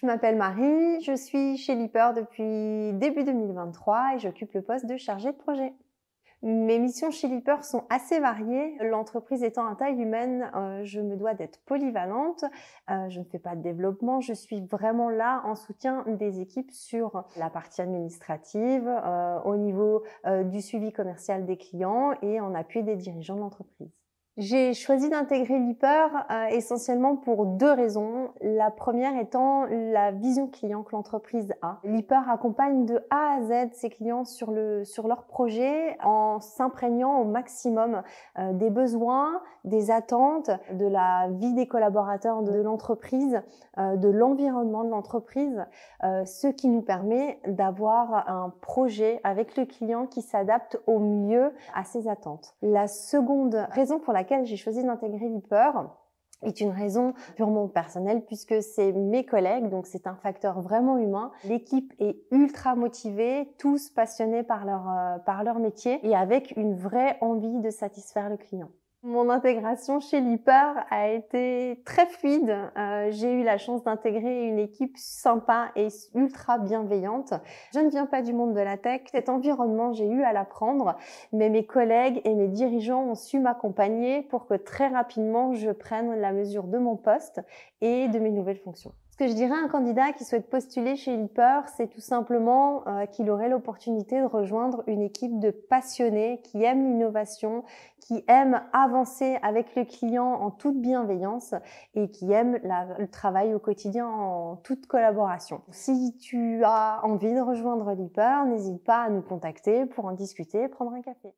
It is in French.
Je m'appelle Marie, je suis chez Leaper depuis début 2023 et j'occupe le poste de chargée de projet. Mes missions chez Liper sont assez variées. L'entreprise étant à taille humaine, euh, je me dois d'être polyvalente. Euh, je ne fais pas de développement. Je suis vraiment là en soutien des équipes sur la partie administrative, euh, au niveau du suivi commercial des clients et en appui des dirigeants de l'entreprise. J'ai choisi d'intégrer l'IPER euh, essentiellement pour deux raisons. La première étant la vision client que l'entreprise a. L'IPER accompagne de A à Z ses clients sur, le, sur leur projet en s'imprégnant au maximum euh, des besoins, des attentes, de la vie des collaborateurs de l'entreprise, euh, de l'environnement de l'entreprise, ce qui nous permet d'avoir un projet avec le client qui s'adapte au mieux à ses attentes. La seconde raison pour j'ai choisi d'intégrer Viper est une raison purement personnelle puisque c'est mes collègues, donc c'est un facteur vraiment humain. L'équipe est ultra motivée, tous passionnés par leur, euh, par leur métier et avec une vraie envie de satisfaire le client. Mon intégration chez Lipper a été très fluide. Euh, j'ai eu la chance d'intégrer une équipe sympa et ultra bienveillante. Je ne viens pas du monde de la tech. Cet environnement, j'ai eu à l'apprendre, mais mes collègues et mes dirigeants ont su m'accompagner pour que très rapidement, je prenne la mesure de mon poste et de mes nouvelles fonctions que je dirais à un candidat qui souhaite postuler chez Leaper, c'est tout simplement euh, qu'il aurait l'opportunité de rejoindre une équipe de passionnés qui aiment l'innovation, qui aiment avancer avec le client en toute bienveillance et qui aiment le travail au quotidien en toute collaboration. Si tu as envie de rejoindre Leaper, n'hésite pas à nous contacter pour en discuter et prendre un café.